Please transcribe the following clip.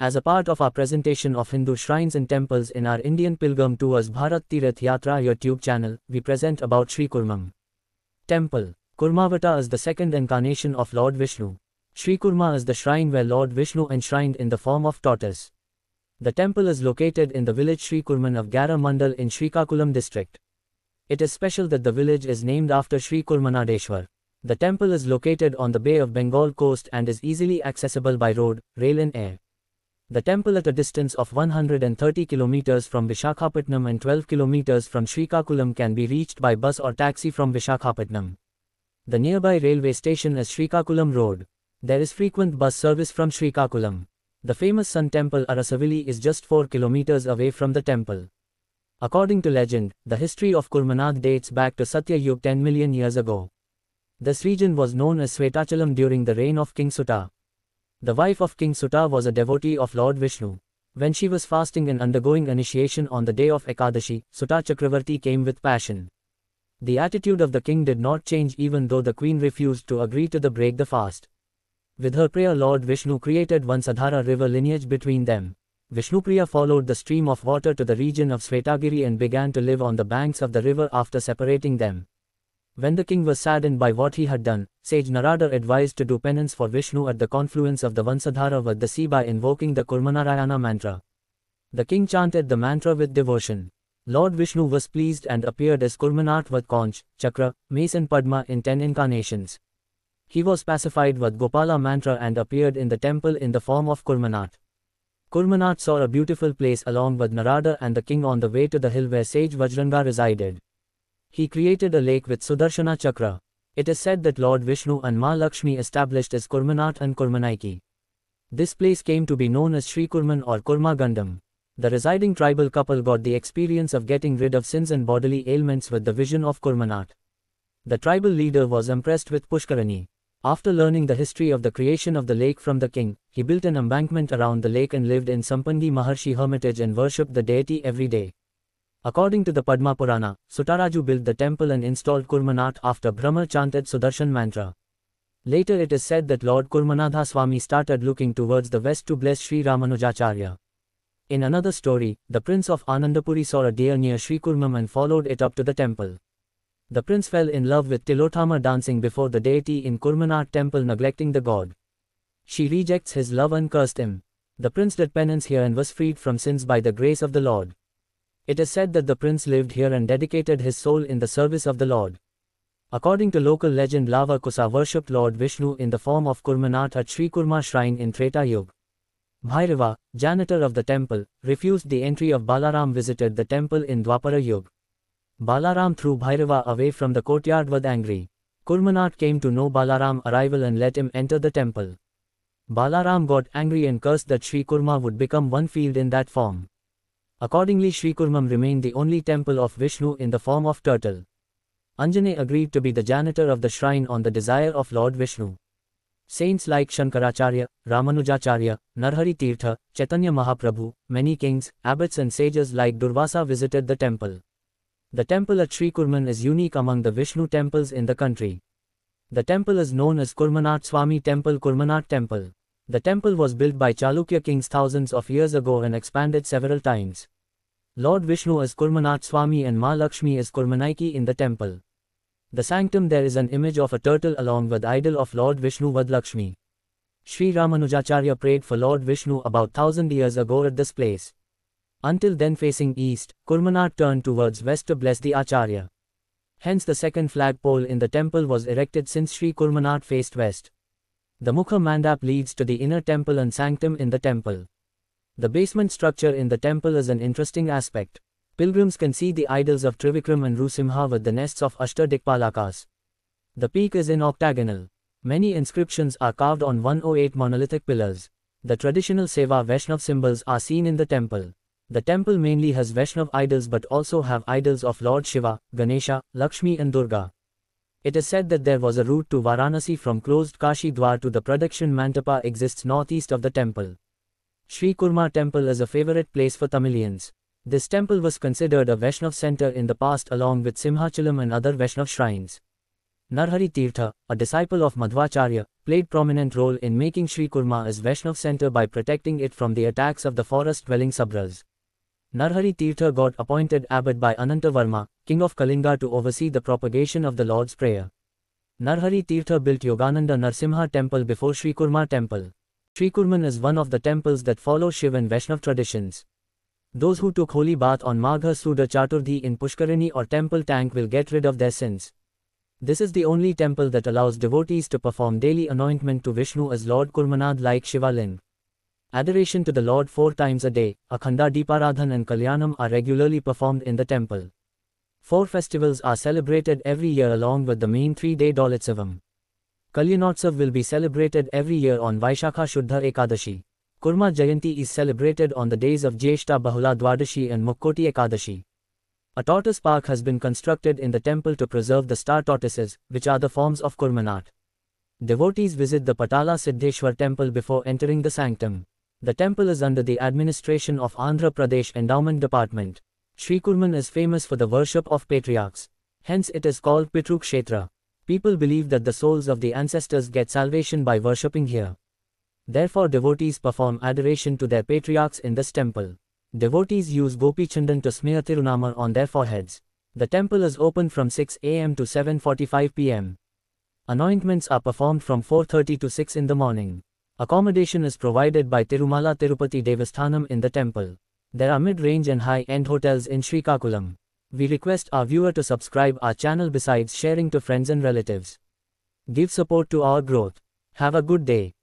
As a part of our presentation of Hindu shrines and temples in our Indian Pilgrim Tours Bharat Tirath Yatra YouTube channel, we present about Sri Kurmam. Temple Kurmavata is the second incarnation of Lord Vishnu. Sri Kurma is the shrine where Lord Vishnu enshrined in the form of tortoise. The temple is located in the village Sri Kurman of Gara Mandal in Srikakulam district. It is special that the village is named after Sri Kurmanadeshwar. The temple is located on the Bay of Bengal coast and is easily accessible by road, rail and air. The temple at a distance of 130 km from Vishakhapatnam and 12 km from Srikakulam can be reached by bus or taxi from Vishakhapatnam. The nearby railway station is Srikakulam Road. There is frequent bus service from Srikakulam. The famous sun temple Arasavili is just 4 km away from the temple. According to legend, the history of Kurmanag dates back to Satya Yug 10 million years ago. This region was known as Svetachalam during the reign of King Sutta. The wife of King Sutta was a devotee of Lord Vishnu. When she was fasting and undergoing initiation on the day of Ekadashi, Sutta Chakravarti came with passion. The attitude of the king did not change even though the queen refused to agree to the break the fast. With her prayer Lord Vishnu created one Sadhara river lineage between them. Vishnupriya followed the stream of water to the region of Svetagiri and began to live on the banks of the river after separating them. When the king was saddened by what he had done, sage Narada advised to do penance for Vishnu at the confluence of the Vansadhara with the sea by invoking the Kurmanarayana mantra. The king chanted the mantra with devotion. Lord Vishnu was pleased and appeared as Kurmanat with conch, chakra, mace and padma in ten incarnations. He was pacified with Gopala mantra and appeared in the temple in the form of Kurmanat. Kurmanat saw a beautiful place along with Narada and the king on the way to the hill where sage Vajranga resided. He created a lake with Sudarshana Chakra. It is said that Lord Vishnu and Ma Lakshmi established as Kurmanat and Kurmanaiki. This place came to be known as Sri Kurman or Kurma Gandam. The residing tribal couple got the experience of getting rid of sins and bodily ailments with the vision of Kurmanat. The tribal leader was impressed with Pushkarani. After learning the history of the creation of the lake from the king, he built an embankment around the lake and lived in Sampandi Maharshi hermitage and worshipped the deity every day. According to the Padma Purana, Sutaraju built the temple and installed Kurmanat after Brahma chanted Sudarshan mantra. Later it is said that Lord Kurmanadha Swami started looking towards the west to bless Sri Ramanujacharya. In another story, the prince of Anandapuri saw a deer near Sri Kurmam and followed it up to the temple. The prince fell in love with Tilottama dancing before the deity in Kurmanat temple neglecting the god. She rejects his love and cursed him. The prince did penance here and was freed from sins by the grace of the Lord. It is said that the prince lived here and dedicated his soul in the service of the Lord. According to local legend Lava Kusa worshipped Lord Vishnu in the form of Kurmanat at Sri Kurma shrine in Treta Yuga. Bhairava, janitor of the temple, refused the entry of Balaram visited the temple in Dwapara Yuga. Balaram threw Bhairava away from the courtyard with angry. Kurmanat came to know Balaram arrival and let him enter the temple. Balaram got angry and cursed that Sri Kurma would become one field in that form. Accordingly Srikurmam remained the only temple of Vishnu in the form of turtle. Anjane agreed to be the janitor of the shrine on the desire of Lord Vishnu. Saints like Shankaracharya, Ramanujacharya, Narhari Tirtha, Chaitanya Mahaprabhu, many kings, abbots and sages like Durvasa visited the temple. The temple at Sri Kurman is unique among the Vishnu temples in the country. The temple is known as Kurmanat Swami Temple Kurmanat Temple. The temple was built by Chalukya kings thousands of years ago and expanded several times. Lord Vishnu is Kurmanath Swami and Ma Lakshmi is Kurmanaiki in the temple. The sanctum there is an image of a turtle along with idol of Lord Vishnu Vadlakshmi. Sri Ramanujacharya prayed for Lord Vishnu about thousand years ago at this place. Until then facing east, Kurmanath turned towards west to bless the Acharya. Hence the second flagpole in the temple was erected since Sri Kurmanath faced west. The Mukha Mandap leads to the inner temple and sanctum in the temple. The basement structure in the temple is an interesting aspect. Pilgrims can see the idols of Trivikram and Rusimha with the nests of Ashta Dikpalakas. The peak is in octagonal. Many inscriptions are carved on 108 monolithic pillars. The traditional Seva Vaishnav symbols are seen in the temple. The temple mainly has Vaishnav idols but also have idols of Lord Shiva, Ganesha, Lakshmi and Durga. It is said that there was a route to Varanasi from closed Kashi Dwar to the production Mantapa exists northeast of the temple. Sri Kurma temple is a favorite place for Tamilians. This temple was considered a Vaishnav center in the past along with Simhachalam and other Vaishnav shrines. Narhari Tirtha, a disciple of Madhvacharya, played prominent role in making Sri Kurma as Vaishnav center by protecting it from the attacks of the forest-dwelling Sabras. Narhari Tirtha got appointed abbot by Varma, king of Kalinga to oversee the propagation of the Lord's Prayer. Narhari Tirtha built Yogananda Narsimha temple before Kurma temple. Kurman is one of the temples that follow Shiv and Vaishnav traditions. Those who took holy bath on Magha Suda Chaturthi in Pushkarini or temple tank will get rid of their sins. This is the only temple that allows devotees to perform daily anointment to Vishnu as Lord Kurmanad like Shivalin. Adoration to the Lord four times a day, Akhanda Deeparadhan and Kalyanam are regularly performed in the temple. Four festivals are celebrated every year along with the main three-day Dolitsavam. Kalyanotsav will be celebrated every year on Vaishakha Shuddha Ekadashi. Kurma Jayanti is celebrated on the days of Jeshta Bahula Dwadashi and Mukkoti Ekadashi. A tortoise park has been constructed in the temple to preserve the star tortoises, which are the forms of Kurmanat. Devotees visit the Patala Siddheshwar temple before entering the sanctum. The temple is under the administration of Andhra Pradesh Endowment Department. Srikurman is famous for the worship of patriarchs. Hence it is called Pitrukshetra. People believe that the souls of the ancestors get salvation by worshipping here. Therefore devotees perform adoration to their patriarchs in this temple. Devotees use Chandan to smear Tirunamar on their foreheads. The temple is open from 6 am to 7.45 pm. Anointments are performed from 4.30 to 6 in the morning. Accommodation is provided by Tirumala Tirupati Devasthanam in the temple. There are mid-range and high-end hotels in Srikakulam. We request our viewer to subscribe our channel besides sharing to friends and relatives. Give support to our growth. Have a good day.